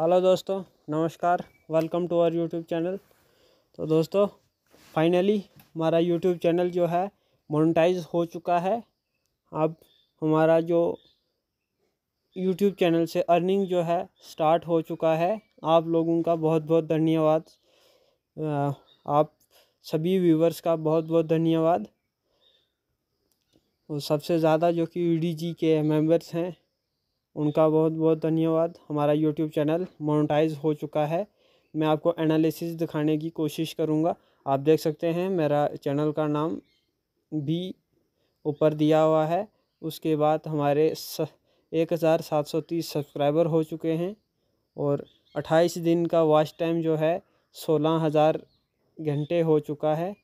hello दोस्तों नमस्कार welcome to our YouTube channel तो दोस्तों फाइनली हमारा यूट्यूब चैनल जो है मोनेटाइज हो चुका है अब हमारा जो यूट्यूब चैनल से अर्निंग जो है स्टार्ट हो चुका है आप लोगों का बहुत बहुत धन्यवाद आप सभी व्यूवर्स का बहुत बहुत धन्यवाद और सबसे ज़्यादा जो कि डी e के मेंबर्स हैं उनका बहुत बहुत धन्यवाद हमारा यूट्यूब चैनल मोनोटाइज हो चुका है मैं आपको एनालिसिस दिखाने की कोशिश करूँगा आप देख सकते हैं मेरा चैनल का नाम भी ऊपर दिया हुआ है उसके बाद हमारे स, एक हज़ार सात सौ तीस सब्सक्राइबर हो चुके हैं और अट्ठाईस दिन का वॉच टाइम जो है सोलह हज़ार घंटे हो चुका है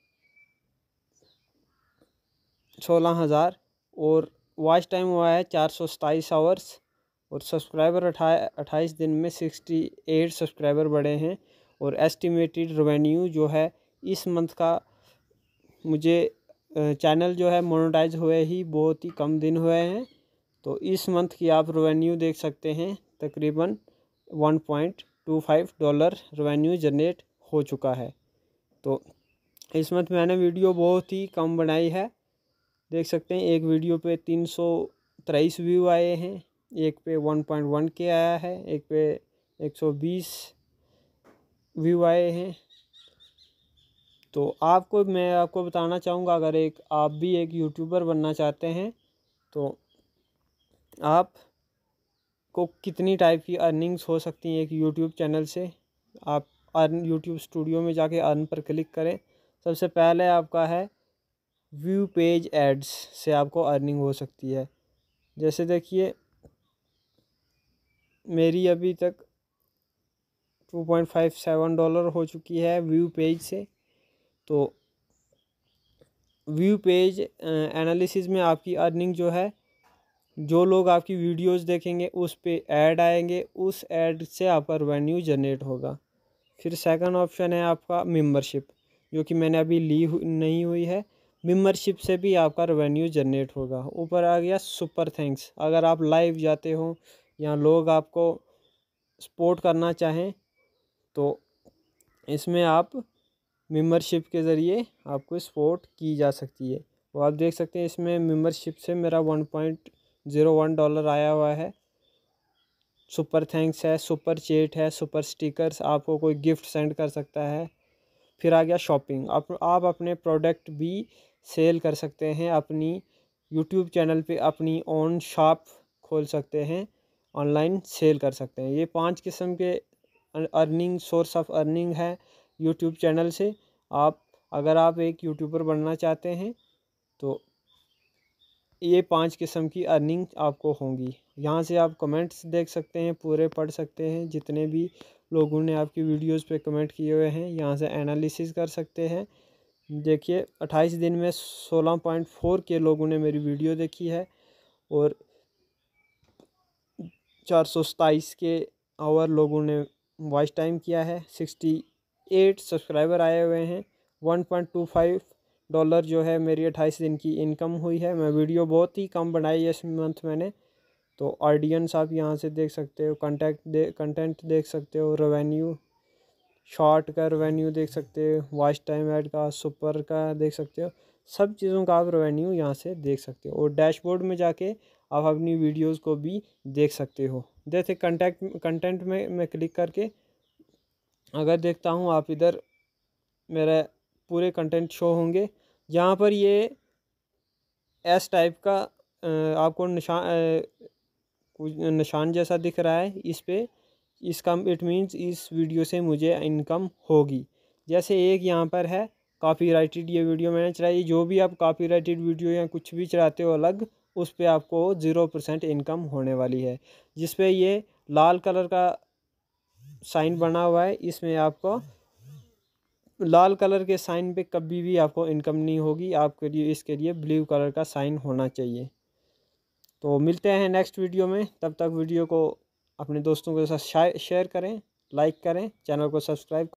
सोलह हज़ार और वॉच टाइम हुआ है चार सौ सताईस आवर्स और सब्सक्राइबर अठा अट्ठाईस दिन में सिक्सटी एट सब्सक्राइबर बढ़े हैं और एस्टिमेटेड रेवेन्यू जो है इस मंथ का मुझे चैनल जो है मोनोटाइज हुए ही बहुत ही कम दिन हुए हैं तो इस मंथ की आप रेवेन्यू देख सकते हैं तकरीबन one point two five dollar revenue generate हो चुका है तो इस मंथ मैंने वीडियो बहुत ही कम बनाई है देख सकते हैं एक वीडियो पे तीन सौ तेईस व्यू आए हैं एक पे वन पॉइंट वन के आया है एक पे एक सौ बीस व्यू आए हैं तो आपको मैं आपको बताना चाहूँगा अगर एक आप भी एक यूट्यूबर बनना चाहते हैं तो आप को कितनी टाइप की अर्निंग्स हो सकती हैं एक यूट्यूब चैनल से आप अर्न यूट्यूब स्टूडियो में जाके अर्न पर क्लिक करें सबसे पहले आपका है व्यू पेज एड्स से आपको अर्निंग हो सकती है जैसे देखिए मेरी अभी तक 2.57 डॉलर हो चुकी है व्यू पेज से तो व्यू पेज एनालिसिस में आपकी अर्निंग जो है जो लोग आपकी वीडियोस देखेंगे उस पे ऐड आएंगे उस ऐड से आपका रेवेन्यू जनरेट होगा फिर सेकंड ऑप्शन है आपका मेंबरशिप जो कि मैंने अभी ली हु, नहीं हुई है मेंबरशिप से भी आपका रेवेन्यू जनरेट होगा ऊपर आ गया सुपर थैंक्स अगर आप लाइव जाते हो या लोग आपको सपोर्ट करना चाहें तो इसमें आप मेंबरशिप के ज़रिए आपको सपोर्ट की जा सकती है वो आप देख सकते हैं इसमें मेंबरशिप से मेरा one point zero one dollar आया हुआ है सुपर थैंक्स है सुपर चेट है सुपर स्टिकर्स आपको कोई गिफ्ट सेंड कर सकता है फिर आ गया शॉपिंग आप आप अपने प्रोडक्ट भी सेल कर सकते हैं अपनी यूट्यूब चैनल पे अपनी ऑन शॉप खोल सकते हैं ऑनलाइन सेल कर सकते हैं ये पांच किस्म के अर्निंग सोर्स ऑफ अर्निंग है यूट्यूब चैनल से आप अगर आप एक यूट्यूबर बनना चाहते हैं तो ये पांच किस्म की अर्निंग आपको होंगी यहाँ से आप कमेंट्स देख सकते हैं पूरे पढ़ सकते हैं जितने भी लोगों ने आपकी वीडियोस पे कमेंट किए हुए हैं यहाँ से एनालिसिस कर सकते हैं देखिए 28 दिन में सोलह पॉइंट फोर के लोगों ने मेरी वीडियो देखी है और चार सौ सताईस के और लोगों ने वॉइस टाइम किया है सिक्सटी एट सब्सक्राइबर आए हुए हैं one point two five dollar जो है मेरी अट्ठाईस दिन की इनकम हुई है मैं वीडियो बहुत ही कम बनाई है इस मंथ मैंने तो ऑडियंस आप यहाँ से देख सकते हो कंटेंट दे कंटेंट देख सकते हो रेवेन्यू शॉर्ट का रेवेन्यू देख सकते हो वॉइस टाइम ऐड का सुपर का देख सकते हो सब चीज़ों का आप रेवेन्यू यहाँ से देख सकते हो और डैशबोर्ड में जाके आप अपनी वीडियोस को भी देख सकते हो जैसे कंटेक्ट कंटेंट में मैं क्लिक करके अगर देखता हूँ आप इधर मेरा पूरे कंटेंट शो होंगे यहाँ पर ये एस टाइप का आपको निशान निशान जैसा दिख रहा है इस पर इसका इट मीन्स इस वीडियो से मुझे इनकम होगी जैसे एक यहाँ पर है काफ़ी राइटेड ये वीडियो मैंने चलाई जो भी आप काफ़ी राइटेड वीडियो या कुछ भी चलाते हो अलग उस पर आपको ज़ीरो परसेंट इनकम होने वाली है जिस पे ये लाल कलर का साइन बना हुआ है इसमें आपको लाल कलर के साइन पे कभी भी आपको इनकम नहीं होगी आपके लिए इसके लिए ब्लू कलर का साइन होना चाहिए तो मिलते हैं नेक्स्ट वीडियो में तब तक वीडियो को अपने दोस्तों के साथ शेयर करें लाइक करें चैनल को सब्सक्राइब